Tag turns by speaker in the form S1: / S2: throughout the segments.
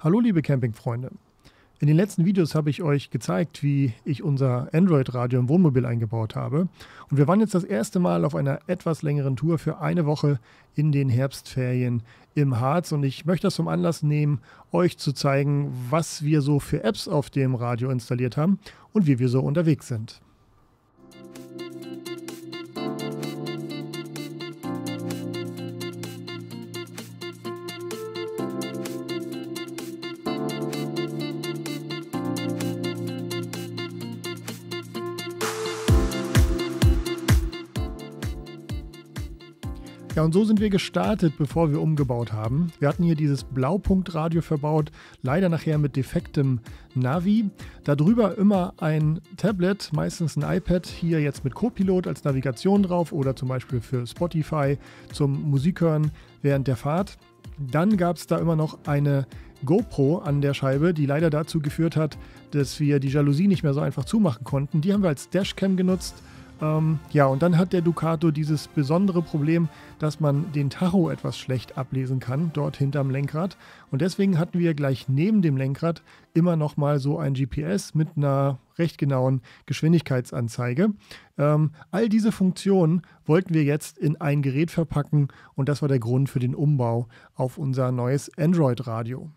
S1: Hallo liebe Campingfreunde. In den letzten Videos habe ich euch gezeigt, wie ich unser Android-Radio im Wohnmobil eingebaut habe. Und wir waren jetzt das erste Mal auf einer etwas längeren Tour für eine Woche in den Herbstferien im Harz. Und ich möchte das zum Anlass nehmen, euch zu zeigen, was wir so für Apps auf dem Radio installiert haben und wie wir so unterwegs sind. Ja, und so sind wir gestartet, bevor wir umgebaut haben. Wir hatten hier dieses Blaupunktradio verbaut, leider nachher mit defektem Navi. Darüber immer ein Tablet, meistens ein iPad, hier jetzt mit Copilot als Navigation drauf oder zum Beispiel für Spotify zum Musik hören während der Fahrt. Dann gab es da immer noch eine GoPro an der Scheibe, die leider dazu geführt hat, dass wir die Jalousie nicht mehr so einfach zumachen konnten. Die haben wir als Dashcam genutzt ähm, ja, und dann hat der Ducato dieses besondere Problem, dass man den Tacho etwas schlecht ablesen kann, dort hinterm Lenkrad. Und deswegen hatten wir gleich neben dem Lenkrad immer nochmal so ein GPS mit einer recht genauen Geschwindigkeitsanzeige. Ähm, all diese Funktionen wollten wir jetzt in ein Gerät verpacken und das war der Grund für den Umbau auf unser neues Android-Radio.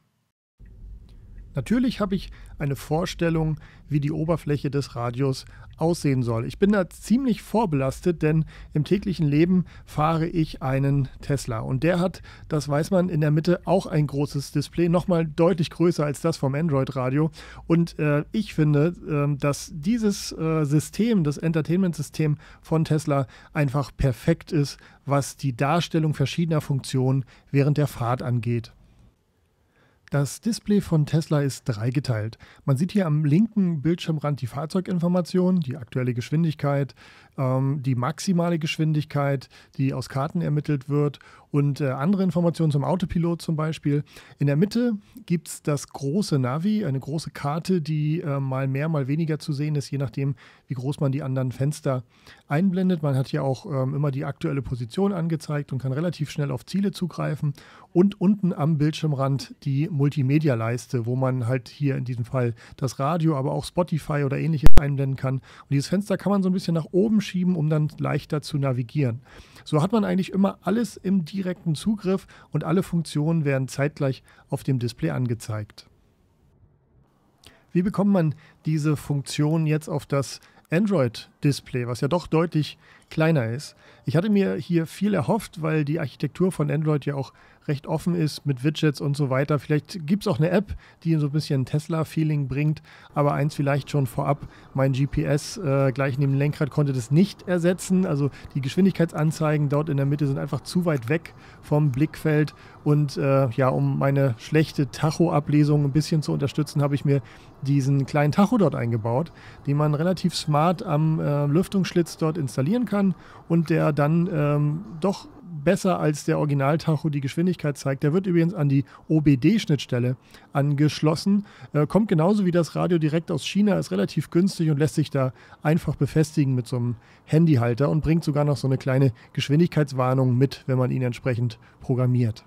S1: Natürlich habe ich eine Vorstellung, wie die Oberfläche des Radios aussehen soll. Ich bin da ziemlich vorbelastet, denn im täglichen Leben fahre ich einen Tesla. Und der hat, das weiß man, in der Mitte auch ein großes Display, nochmal deutlich größer als das vom Android-Radio. Und äh, ich finde, äh, dass dieses äh, System, das Entertainment-System von Tesla einfach perfekt ist, was die Darstellung verschiedener Funktionen während der Fahrt angeht. Das Display von Tesla ist dreigeteilt. Man sieht hier am linken Bildschirmrand die Fahrzeuginformation, die aktuelle Geschwindigkeit, ähm, die maximale Geschwindigkeit, die aus Karten ermittelt wird und äh, andere Informationen zum Autopilot zum Beispiel. In der Mitte gibt es das große Navi, eine große Karte, die äh, mal mehr, mal weniger zu sehen ist, je nachdem, wie groß man die anderen Fenster einblendet. Man hat hier auch ähm, immer die aktuelle Position angezeigt und kann relativ schnell auf Ziele zugreifen. Und unten am Bildschirmrand die Multimedia-Leiste, wo man halt hier in diesem Fall das Radio, aber auch Spotify oder ähnliches einblenden kann. Und dieses Fenster kann man so ein bisschen nach oben rumschieben, um dann leichter zu navigieren. So hat man eigentlich immer alles im direkten Zugriff und alle Funktionen werden zeitgleich auf dem Display angezeigt. Wie bekommt man diese Funktion jetzt auf das Android-Display, was ja doch deutlich kleiner ist. Ich hatte mir hier viel erhofft, weil die Architektur von Android ja auch recht offen ist mit Widgets und so weiter. Vielleicht gibt es auch eine App, die so ein bisschen Tesla-Feeling bringt, aber eins vielleicht schon vorab, mein GPS äh, gleich neben dem Lenkrad konnte das nicht ersetzen. Also die Geschwindigkeitsanzeigen dort in der Mitte sind einfach zu weit weg vom Blickfeld und äh, ja, um meine schlechte Tacho-Ablesung ein bisschen zu unterstützen, habe ich mir diesen kleinen Tacho dort eingebaut, den man relativ smart am äh, Lüftungsschlitz dort installieren kann kann und der dann ähm, doch besser als der Originaltacho die Geschwindigkeit zeigt. Der wird übrigens an die OBD-Schnittstelle angeschlossen, äh, kommt genauso wie das Radio direkt aus China, ist relativ günstig und lässt sich da einfach befestigen mit so einem Handyhalter und bringt sogar noch so eine kleine Geschwindigkeitswarnung mit, wenn man ihn entsprechend programmiert.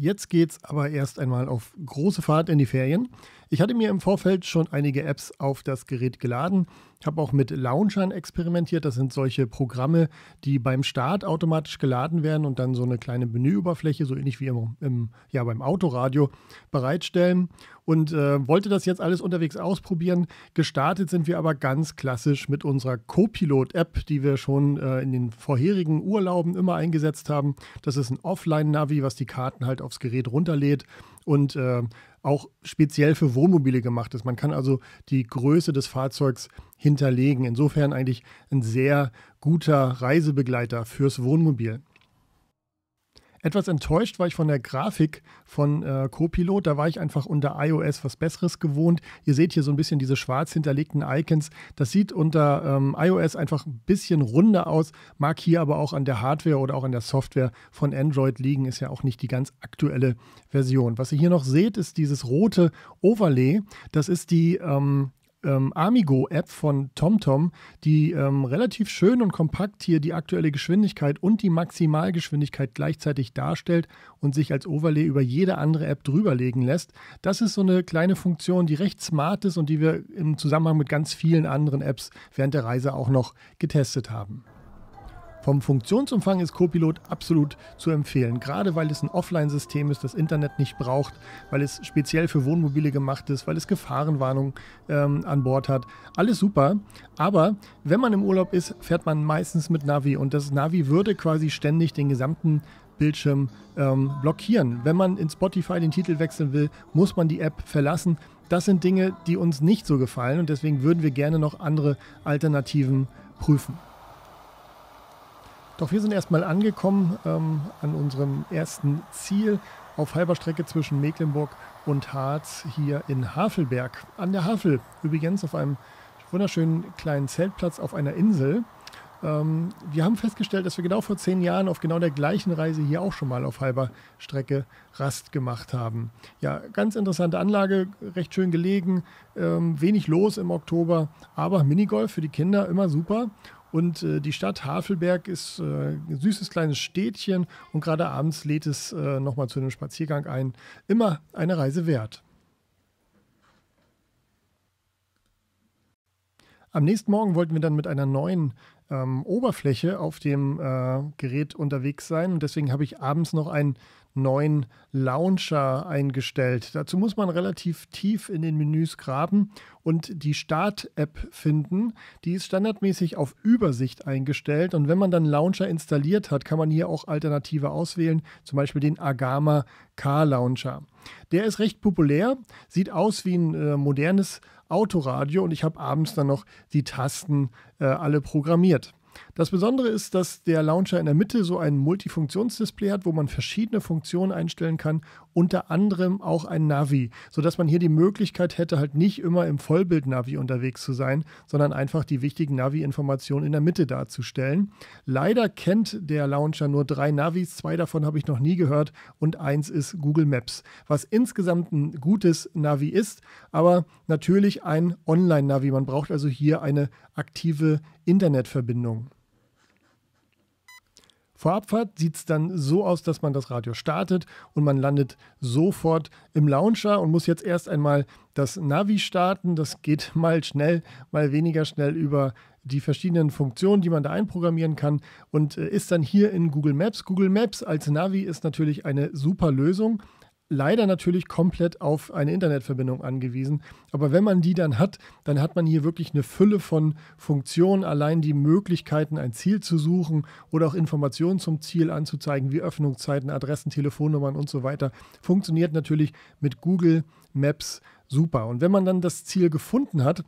S1: Jetzt geht's aber erst einmal auf große Fahrt in die Ferien. Ich hatte mir im Vorfeld schon einige Apps auf das Gerät geladen, habe auch mit Launchern experimentiert. Das sind solche Programme, die beim Start automatisch geladen werden und dann so eine kleine Menüoberfläche, so ähnlich wie im, im ja, beim Autoradio, bereitstellen. Und äh, wollte das jetzt alles unterwegs ausprobieren. Gestartet sind wir aber ganz klassisch mit unserer Copilot-App, die wir schon äh, in den vorherigen Urlauben immer eingesetzt haben. Das ist ein Offline-Navi, was die Karten halt aufs Gerät runterlädt und äh, auch speziell für Wohnmobile gemacht ist. Man kann also die Größe des Fahrzeugs hinterlegen. Insofern eigentlich ein sehr guter Reisebegleiter fürs Wohnmobil. Etwas enttäuscht war ich von der Grafik von äh, Copilot. Da war ich einfach unter iOS was Besseres gewohnt. Ihr seht hier so ein bisschen diese schwarz hinterlegten Icons. Das sieht unter ähm, iOS einfach ein bisschen runder aus, mag hier aber auch an der Hardware oder auch an der Software von Android liegen. Ist ja auch nicht die ganz aktuelle Version. Was ihr hier noch seht, ist dieses rote Overlay. Das ist die ähm, ähm, Amigo-App von TomTom, die ähm, relativ schön und kompakt hier die aktuelle Geschwindigkeit und die Maximalgeschwindigkeit gleichzeitig darstellt und sich als Overlay über jede andere App drüberlegen lässt. Das ist so eine kleine Funktion, die recht smart ist und die wir im Zusammenhang mit ganz vielen anderen Apps während der Reise auch noch getestet haben. Vom Funktionsumfang ist Copilot absolut zu empfehlen, gerade weil es ein Offline-System ist, das Internet nicht braucht, weil es speziell für Wohnmobile gemacht ist, weil es Gefahrenwarnung ähm, an Bord hat. Alles super, aber wenn man im Urlaub ist, fährt man meistens mit Navi und das Navi würde quasi ständig den gesamten Bildschirm ähm, blockieren. Wenn man in Spotify den Titel wechseln will, muss man die App verlassen. Das sind Dinge, die uns nicht so gefallen und deswegen würden wir gerne noch andere Alternativen prüfen. Doch wir sind erstmal angekommen ähm, an unserem ersten Ziel auf halber Strecke zwischen Mecklenburg und Harz hier in Havelberg an der Havel. Übrigens auf einem wunderschönen kleinen Zeltplatz auf einer Insel. Ähm, wir haben festgestellt, dass wir genau vor zehn Jahren auf genau der gleichen Reise hier auch schon mal auf halber Strecke Rast gemacht haben. Ja, ganz interessante Anlage, recht schön gelegen, ähm, wenig los im Oktober, aber Minigolf für die Kinder immer super. Und äh, die Stadt Havelberg ist äh, ein süßes kleines Städtchen und gerade abends lädt es äh, nochmal zu einem Spaziergang ein. Immer eine Reise wert. Am nächsten Morgen wollten wir dann mit einer neuen ähm, Oberfläche auf dem äh, Gerät unterwegs sein und deswegen habe ich abends noch ein neuen Launcher eingestellt. Dazu muss man relativ tief in den Menüs graben und die Start-App finden. Die ist standardmäßig auf Übersicht eingestellt und wenn man dann Launcher installiert hat, kann man hier auch Alternative auswählen, zum Beispiel den Agama Car-Launcher. Der ist recht populär, sieht aus wie ein äh, modernes Autoradio und ich habe abends dann noch die Tasten äh, alle programmiert. Das Besondere ist, dass der Launcher in der Mitte so ein Multifunktionsdisplay hat, wo man verschiedene Funktionen einstellen kann, unter anderem auch ein Navi, sodass man hier die Möglichkeit hätte, halt nicht immer im Vollbild-Navi unterwegs zu sein, sondern einfach die wichtigen Navi-Informationen in der Mitte darzustellen. Leider kennt der Launcher nur drei Navis, zwei davon habe ich noch nie gehört und eins ist Google Maps, was insgesamt ein gutes Navi ist, aber natürlich ein Online-Navi. Man braucht also hier eine aktive Internetverbindung. Vor Abfahrt sieht es dann so aus, dass man das Radio startet und man landet sofort im Launcher und muss jetzt erst einmal das Navi starten. Das geht mal schnell, mal weniger schnell über die verschiedenen Funktionen, die man da einprogrammieren kann und äh, ist dann hier in Google Maps. Google Maps als Navi ist natürlich eine super Lösung leider natürlich komplett auf eine Internetverbindung angewiesen. Aber wenn man die dann hat, dann hat man hier wirklich eine Fülle von Funktionen, allein die Möglichkeiten, ein Ziel zu suchen oder auch Informationen zum Ziel anzuzeigen, wie Öffnungszeiten, Adressen, Telefonnummern und so weiter. Funktioniert natürlich mit Google Maps super. Und wenn man dann das Ziel gefunden hat,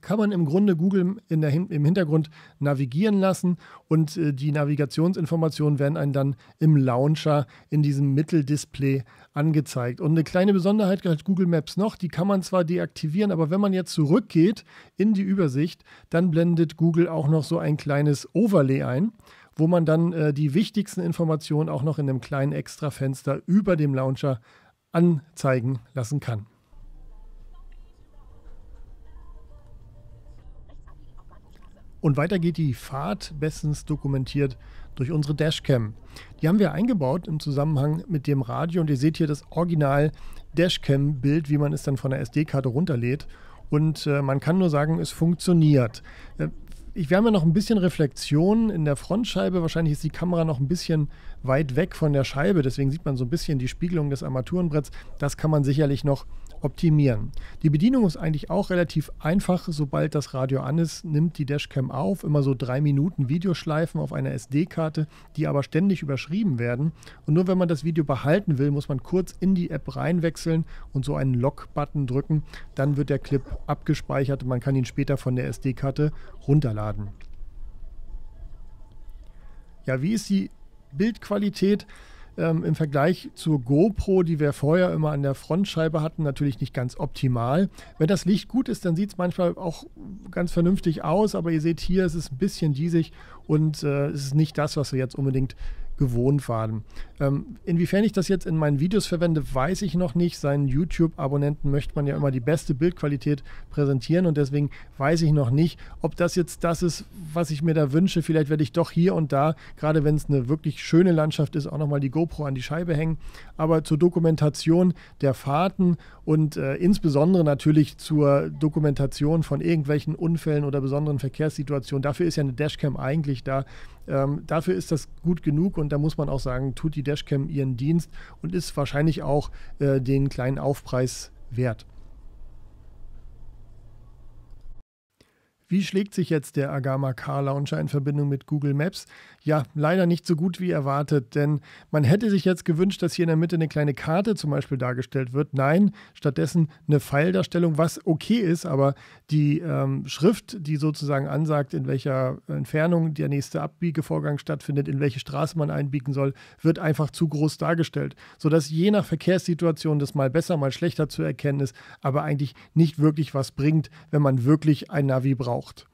S1: kann man im Grunde Google in der, im Hintergrund navigieren lassen und äh, die Navigationsinformationen werden einem dann im Launcher in diesem Mitteldisplay angezeigt. Und eine kleine Besonderheit hat Google Maps noch, die kann man zwar deaktivieren, aber wenn man jetzt zurückgeht in die Übersicht, dann blendet Google auch noch so ein kleines Overlay ein wo man dann äh, die wichtigsten Informationen auch noch in einem kleinen Extrafenster über dem Launcher anzeigen lassen kann. Und weiter geht die Fahrt bestens dokumentiert durch unsere Dashcam. Die haben wir eingebaut im Zusammenhang mit dem Radio und ihr seht hier das Original Dashcam-Bild, wie man es dann von der SD-Karte runterlädt. Und äh, man kann nur sagen, es funktioniert. Äh, ich, wir haben noch ein bisschen Reflexion in der Frontscheibe. Wahrscheinlich ist die Kamera noch ein bisschen weit weg von der Scheibe. Deswegen sieht man so ein bisschen die Spiegelung des Armaturenbretts. Das kann man sicherlich noch optimieren. Die Bedienung ist eigentlich auch relativ einfach. Sobald das Radio an ist, nimmt die Dashcam auf. Immer so drei Minuten Videoschleifen auf einer SD-Karte, die aber ständig überschrieben werden. Und nur wenn man das Video behalten will, muss man kurz in die App reinwechseln und so einen Lock-Button drücken. Dann wird der Clip abgespeichert und man kann ihn später von der SD-Karte runterladen. Ja, wie ist die Bildqualität? ähm, im Vergleich zur GoPro, die wir vorher immer an der Frontscheibe hatten, natürlich nicht ganz optimal. Wenn das Licht gut ist, dann sieht es manchmal auch ganz vernünftig aus, aber ihr seht hier, es ist ein bisschen diesig und äh, es ist nicht das, was wir jetzt unbedingt gewohnt waren. Ähm, inwiefern ich das jetzt in meinen Videos verwende, weiß ich noch nicht. Seinen YouTube-Abonnenten möchte man ja immer die beste Bildqualität präsentieren und deswegen weiß ich noch nicht, ob das jetzt das ist, was ich mir da wünsche. Vielleicht werde ich doch hier und da, gerade wenn es eine wirklich schöne Landschaft ist, auch nochmal die GoPro an die Scheibe hängen. Aber zur Dokumentation der Fahrten und äh, insbesondere natürlich zur Dokumentation von irgendwelchen Unfällen oder besonderen Verkehrssituationen, dafür ist ja eine Dashcam eigentlich da. Ähm, dafür ist das gut genug und da muss man auch sagen, tut die Dashcam ihren Dienst und ist wahrscheinlich auch äh, den kleinen Aufpreis wert. Wie schlägt sich jetzt der Agama Car Launcher in Verbindung mit Google Maps? ja, leider nicht so gut wie erwartet, denn man hätte sich jetzt gewünscht, dass hier in der Mitte eine kleine Karte zum Beispiel dargestellt wird. Nein, stattdessen eine Pfeildarstellung, was okay ist, aber die ähm, Schrift, die sozusagen ansagt, in welcher Entfernung der nächste Abbiegevorgang stattfindet, in welche Straße man einbiegen soll, wird einfach zu groß dargestellt, sodass je nach Verkehrssituation das mal besser, mal schlechter zu erkennen ist, aber eigentlich nicht wirklich was bringt, wenn man wirklich ein Navi braucht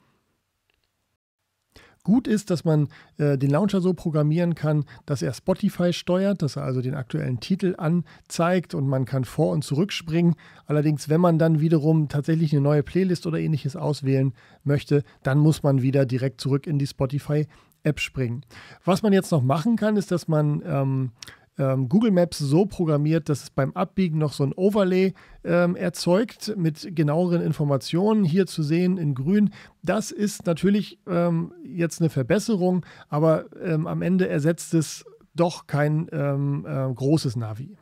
S1: gut ist, dass man äh, den Launcher so programmieren kann, dass er Spotify steuert, dass er also den aktuellen Titel anzeigt und man kann vor- und zurückspringen. Allerdings, wenn man dann wiederum tatsächlich eine neue Playlist oder ähnliches auswählen möchte, dann muss man wieder direkt zurück in die Spotify App springen. Was man jetzt noch machen kann, ist, dass man ähm, ähm, Google Maps so programmiert, dass es beim Abbiegen noch so ein Overlay ähm, erzeugt mit genaueren Informationen. Hier zu sehen in grün. Das ist natürlich ähm, jetzt eine Verbesserung, aber ähm, am Ende ersetzt es doch kein ähm, äh, großes Navi.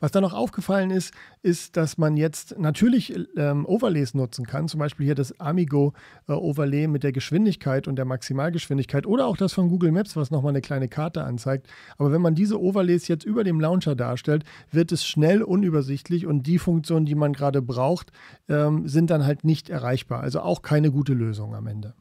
S1: Was dann noch aufgefallen ist, ist, dass man jetzt natürlich ähm, Overlays nutzen kann, zum Beispiel hier das Amigo äh, Overlay mit der Geschwindigkeit und der Maximalgeschwindigkeit oder auch das von Google Maps, was nochmal eine kleine Karte anzeigt. Aber wenn man diese Overlays jetzt über dem Launcher darstellt, wird es schnell unübersichtlich und die Funktionen, die man gerade braucht, ähm, sind dann halt nicht erreichbar. Also auch keine gute Lösung am Ende.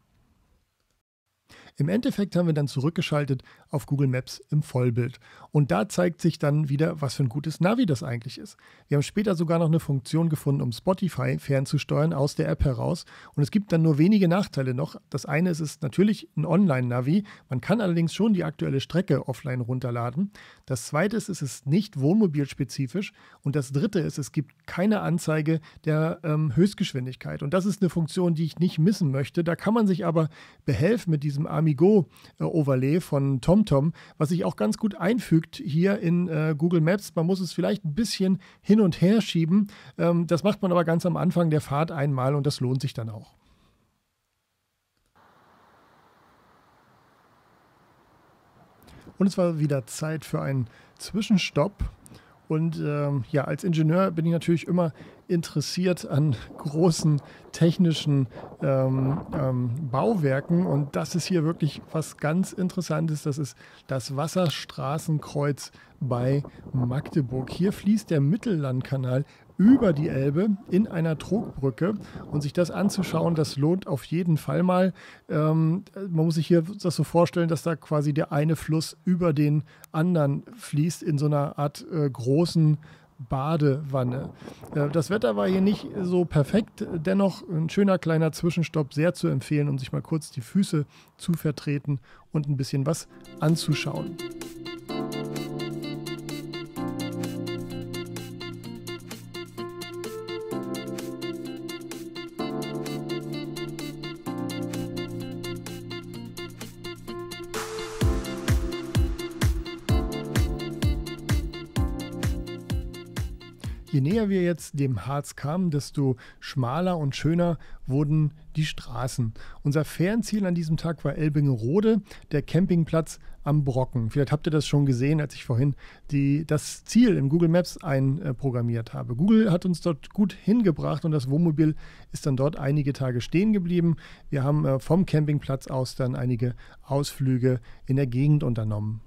S1: Im Endeffekt haben wir dann zurückgeschaltet auf Google Maps im Vollbild. Und da zeigt sich dann wieder, was für ein gutes Navi das eigentlich ist. Wir haben später sogar noch eine Funktion gefunden, um Spotify fernzusteuern aus der App heraus. Und es gibt dann nur wenige Nachteile noch. Das eine ist, es ist natürlich ein Online-Navi. Man kann allerdings schon die aktuelle Strecke offline runterladen. Das zweite ist, es ist nicht wohnmobilspezifisch. Und das dritte ist, es gibt keine Anzeige der ähm, Höchstgeschwindigkeit. Und das ist eine Funktion, die ich nicht missen möchte. Da kann man sich aber behelfen mit diesem AMI Amigo-Overlay äh, von TomTom, was sich auch ganz gut einfügt hier in äh, Google Maps. Man muss es vielleicht ein bisschen hin und her schieben. Ähm, das macht man aber ganz am Anfang der Fahrt einmal und das lohnt sich dann auch. Und es war wieder Zeit für einen Zwischenstopp. Und ähm, ja, als Ingenieur bin ich natürlich immer interessiert an großen technischen ähm, ähm, Bauwerken. Und das ist hier wirklich was ganz Interessantes. Das ist das Wasserstraßenkreuz bei Magdeburg. Hier fließt der Mittellandkanal über die Elbe in einer Trogbrücke. Und sich das anzuschauen, das lohnt auf jeden Fall mal. Ähm, man muss sich hier das so vorstellen, dass da quasi der eine Fluss über den anderen fließt in so einer Art äh, großen Badewanne. Äh, das Wetter war hier nicht so perfekt, dennoch ein schöner kleiner Zwischenstopp, sehr zu empfehlen, um sich mal kurz die Füße zu vertreten und ein bisschen was anzuschauen. Je näher wir jetzt dem Harz kamen, desto schmaler und schöner wurden die Straßen. Unser Fernziel an diesem Tag war Elbingerode, der Campingplatz am Brocken. Vielleicht habt ihr das schon gesehen, als ich vorhin die, das Ziel im Google Maps einprogrammiert habe. Google hat uns dort gut hingebracht und das Wohnmobil ist dann dort einige Tage stehen geblieben. Wir haben äh, vom Campingplatz aus dann einige Ausflüge in der Gegend unternommen.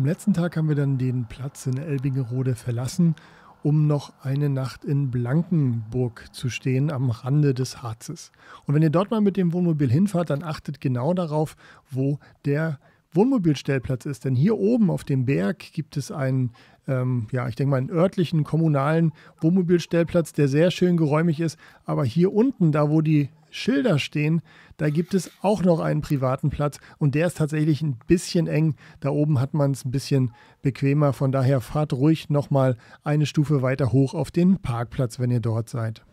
S1: Am letzten Tag haben wir dann den Platz in Elbingerode verlassen, um noch eine Nacht in Blankenburg zu stehen am Rande des Harzes. Und wenn ihr dort mal mit dem Wohnmobil hinfahrt, dann achtet genau darauf, wo der Wohnmobilstellplatz ist. Denn hier oben auf dem Berg gibt es einen, ähm, ja, ich denke mal, einen örtlichen kommunalen Wohnmobilstellplatz, der sehr schön geräumig ist. Aber hier unten, da wo die Schilder stehen, da gibt es auch noch einen privaten Platz und der ist tatsächlich ein bisschen eng. Da oben hat man es ein bisschen bequemer. Von daher fahrt ruhig nochmal eine Stufe weiter hoch auf den Parkplatz, wenn ihr dort seid.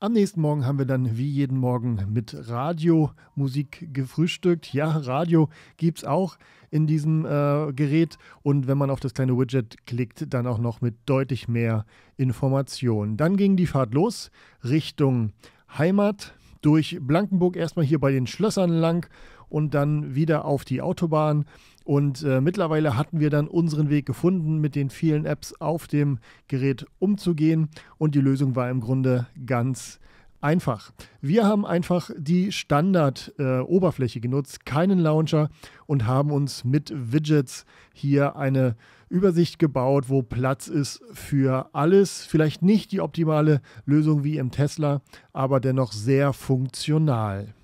S1: Am nächsten Morgen haben wir dann wie jeden Morgen mit Radiomusik gefrühstückt. Ja, Radio gibt es auch in diesem äh, Gerät. Und wenn man auf das kleine Widget klickt, dann auch noch mit deutlich mehr Informationen. Dann ging die Fahrt los Richtung Heimat. Durch Blankenburg erstmal hier bei den Schlössern lang und dann wieder auf die Autobahn. Und äh, mittlerweile hatten wir dann unseren Weg gefunden, mit den vielen Apps auf dem Gerät umzugehen. Und die Lösung war im Grunde ganz einfach. Wir haben einfach die Standard-Oberfläche äh, genutzt, keinen Launcher und haben uns mit Widgets hier eine Übersicht gebaut, wo Platz ist für alles. Vielleicht nicht die optimale Lösung wie im Tesla, aber dennoch sehr funktional.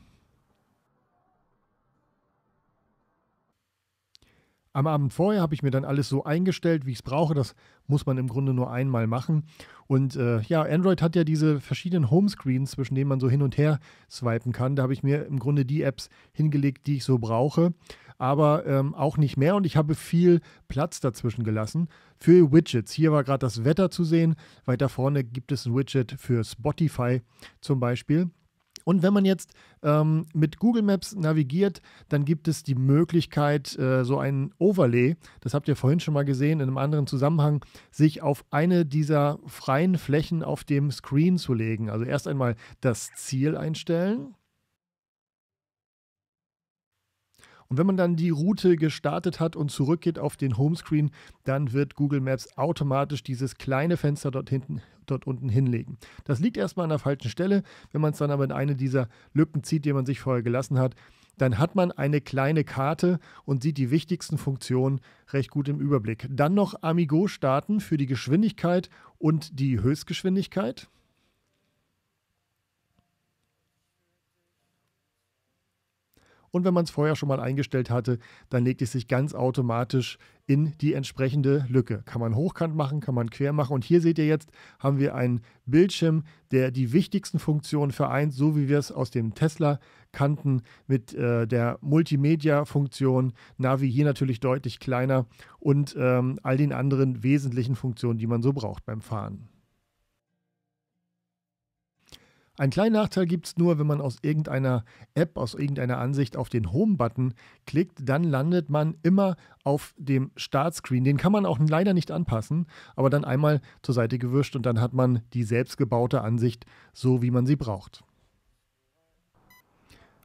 S1: Am Abend vorher habe ich mir dann alles so eingestellt, wie ich es brauche. Das muss man im Grunde nur einmal machen. Und äh, ja, Android hat ja diese verschiedenen Homescreens, zwischen denen man so hin und her swipen kann. Da habe ich mir im Grunde die Apps hingelegt, die ich so brauche, aber ähm, auch nicht mehr. Und ich habe viel Platz dazwischen gelassen für Widgets. Hier war gerade das Wetter zu sehen. Weiter vorne gibt es ein Widget für Spotify zum Beispiel. Und wenn man jetzt ähm, mit Google Maps navigiert, dann gibt es die Möglichkeit, äh, so ein Overlay, das habt ihr vorhin schon mal gesehen, in einem anderen Zusammenhang, sich auf eine dieser freien Flächen auf dem Screen zu legen. Also erst einmal das Ziel einstellen Und wenn man dann die Route gestartet hat und zurückgeht auf den Homescreen, dann wird Google Maps automatisch dieses kleine Fenster dort hinten, dort unten hinlegen. Das liegt erstmal an der falschen Stelle. Wenn man es dann aber in eine dieser Lücken zieht, die man sich vorher gelassen hat, dann hat man eine kleine Karte und sieht die wichtigsten Funktionen recht gut im Überblick. Dann noch Amigo starten für die Geschwindigkeit und die Höchstgeschwindigkeit. Und wenn man es vorher schon mal eingestellt hatte, dann legt es sich ganz automatisch in die entsprechende Lücke. Kann man hochkant machen, kann man quer machen. Und hier seht ihr jetzt, haben wir einen Bildschirm, der die wichtigsten Funktionen vereint, so wie wir es aus dem Tesla kannten, mit äh, der Multimedia-Funktion, Navi hier natürlich deutlich kleiner und ähm, all den anderen wesentlichen Funktionen, die man so braucht beim Fahren. Einen kleinen Nachteil gibt es nur, wenn man aus irgendeiner App, aus irgendeiner Ansicht auf den Home-Button klickt, dann landet man immer auf dem Startscreen. Den kann man auch leider nicht anpassen, aber dann einmal zur Seite gewischt und dann hat man die selbstgebaute Ansicht so, wie man sie braucht.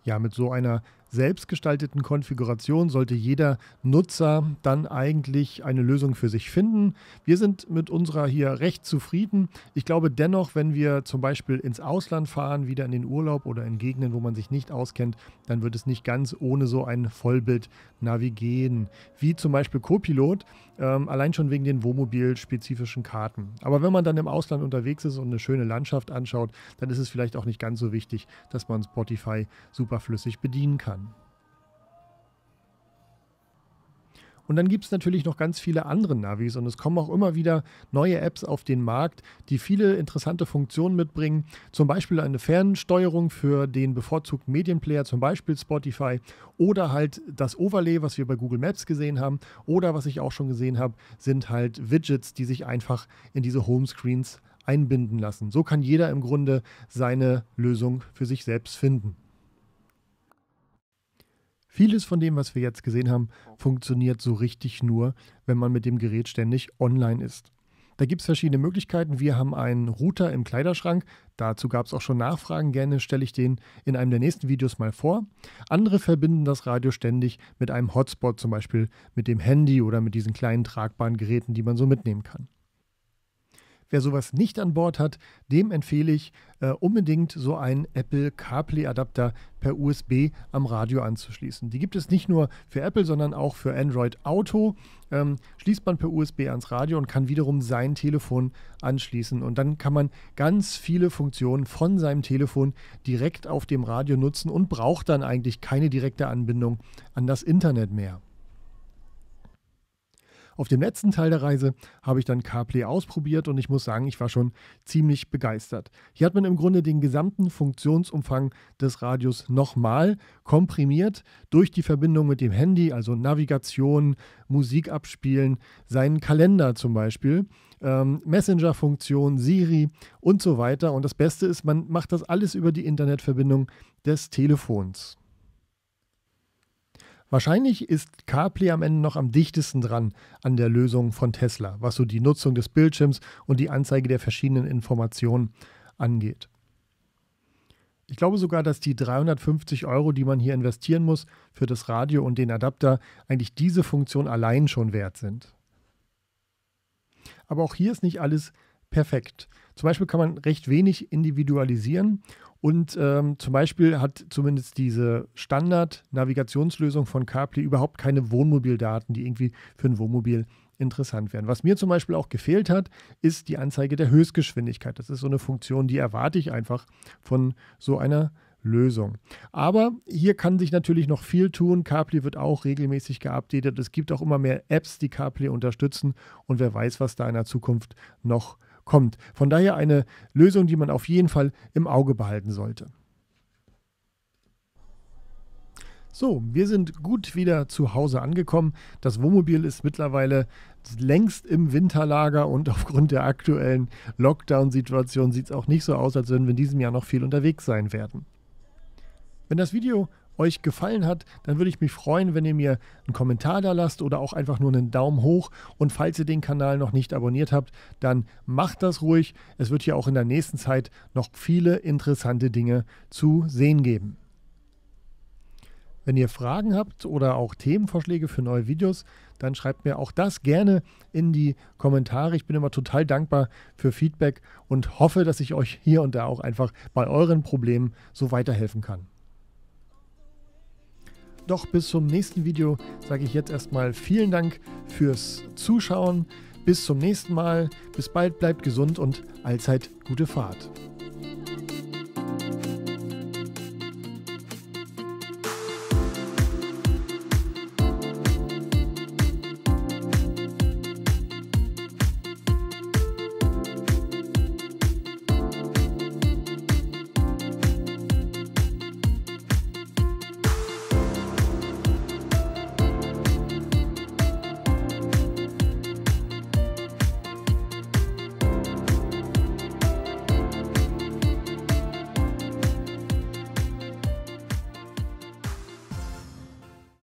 S1: Ja, mit so einer selbstgestalteten Konfiguration sollte jeder Nutzer dann eigentlich eine Lösung für sich finden. Wir sind mit unserer hier recht zufrieden. Ich glaube dennoch, wenn wir zum Beispiel ins Ausland fahren, wieder in den Urlaub oder in Gegenden, wo man sich nicht auskennt, dann wird es nicht ganz ohne so ein Vollbild navigieren. Wie zum Beispiel Copilot, ähm, allein schon wegen den Wohnmobil-spezifischen Karten. Aber wenn man dann im Ausland unterwegs ist und eine schöne Landschaft anschaut, dann ist es vielleicht auch nicht ganz so wichtig, dass man Spotify superflüssig bedienen kann. Und dann gibt es natürlich noch ganz viele andere Navis und es kommen auch immer wieder neue Apps auf den Markt, die viele interessante Funktionen mitbringen. Zum Beispiel eine Fernsteuerung für den bevorzugten Medienplayer, zum Beispiel Spotify oder halt das Overlay, was wir bei Google Maps gesehen haben oder was ich auch schon gesehen habe, sind halt Widgets, die sich einfach in diese Homescreens einbinden lassen. So kann jeder im Grunde seine Lösung für sich selbst finden. Vieles von dem, was wir jetzt gesehen haben, funktioniert so richtig nur, wenn man mit dem Gerät ständig online ist. Da gibt es verschiedene Möglichkeiten. Wir haben einen Router im Kleiderschrank. Dazu gab es auch schon Nachfragen. Gerne stelle ich den in einem der nächsten Videos mal vor. Andere verbinden das Radio ständig mit einem Hotspot, zum Beispiel mit dem Handy oder mit diesen kleinen tragbaren Geräten, die man so mitnehmen kann. Wer sowas nicht an Bord hat, dem empfehle ich äh, unbedingt so einen Apple CarPlay Adapter per USB am Radio anzuschließen. Die gibt es nicht nur für Apple, sondern auch für Android Auto. Ähm, schließt man per USB ans Radio und kann wiederum sein Telefon anschließen. Und dann kann man ganz viele Funktionen von seinem Telefon direkt auf dem Radio nutzen und braucht dann eigentlich keine direkte Anbindung an das Internet mehr. Auf dem letzten Teil der Reise habe ich dann CarPlay ausprobiert und ich muss sagen, ich war schon ziemlich begeistert. Hier hat man im Grunde den gesamten Funktionsumfang des Radios nochmal komprimiert durch die Verbindung mit dem Handy, also Navigation, Musik abspielen, seinen Kalender zum Beispiel, ähm, Messenger-Funktion, Siri und so weiter. Und das Beste ist, man macht das alles über die Internetverbindung des Telefons. Wahrscheinlich ist CarPlay am Ende noch am dichtesten dran an der Lösung von Tesla, was so die Nutzung des Bildschirms und die Anzeige der verschiedenen Informationen angeht. Ich glaube sogar, dass die 350 Euro, die man hier investieren muss für das Radio und den Adapter, eigentlich diese Funktion allein schon wert sind. Aber auch hier ist nicht alles perfekt. Zum Beispiel kann man recht wenig individualisieren und ähm, zum Beispiel hat zumindest diese Standard-Navigationslösung von CarPlay überhaupt keine Wohnmobildaten, die irgendwie für ein Wohnmobil interessant wären. Was mir zum Beispiel auch gefehlt hat, ist die Anzeige der Höchstgeschwindigkeit. Das ist so eine Funktion, die erwarte ich einfach von so einer Lösung. Aber hier kann sich natürlich noch viel tun. CarPlay wird auch regelmäßig geupdatet. Es gibt auch immer mehr Apps, die CarPlay unterstützen. Und wer weiß, was da in der Zukunft noch passiert kommt. Von daher eine Lösung, die man auf jeden Fall im Auge behalten sollte. So, wir sind gut wieder zu Hause angekommen. Das Wohnmobil ist mittlerweile längst im Winterlager und aufgrund der aktuellen Lockdown-Situation sieht es auch nicht so aus, als würden wir in diesem Jahr noch viel unterwegs sein werden. Wenn das Video euch gefallen hat, dann würde ich mich freuen, wenn ihr mir einen Kommentar da lasst oder auch einfach nur einen Daumen hoch. Und falls ihr den Kanal noch nicht abonniert habt, dann macht das ruhig. Es wird hier auch in der nächsten Zeit noch viele interessante Dinge zu sehen geben. Wenn ihr Fragen habt oder auch Themenvorschläge für neue Videos, dann schreibt mir auch das gerne in die Kommentare. Ich bin immer total dankbar für Feedback und hoffe, dass ich euch hier und da auch einfach bei euren Problemen so weiterhelfen kann doch bis zum nächsten Video sage ich jetzt erstmal vielen Dank fürs Zuschauen. Bis zum nächsten Mal. Bis bald, bleibt gesund und allzeit gute Fahrt.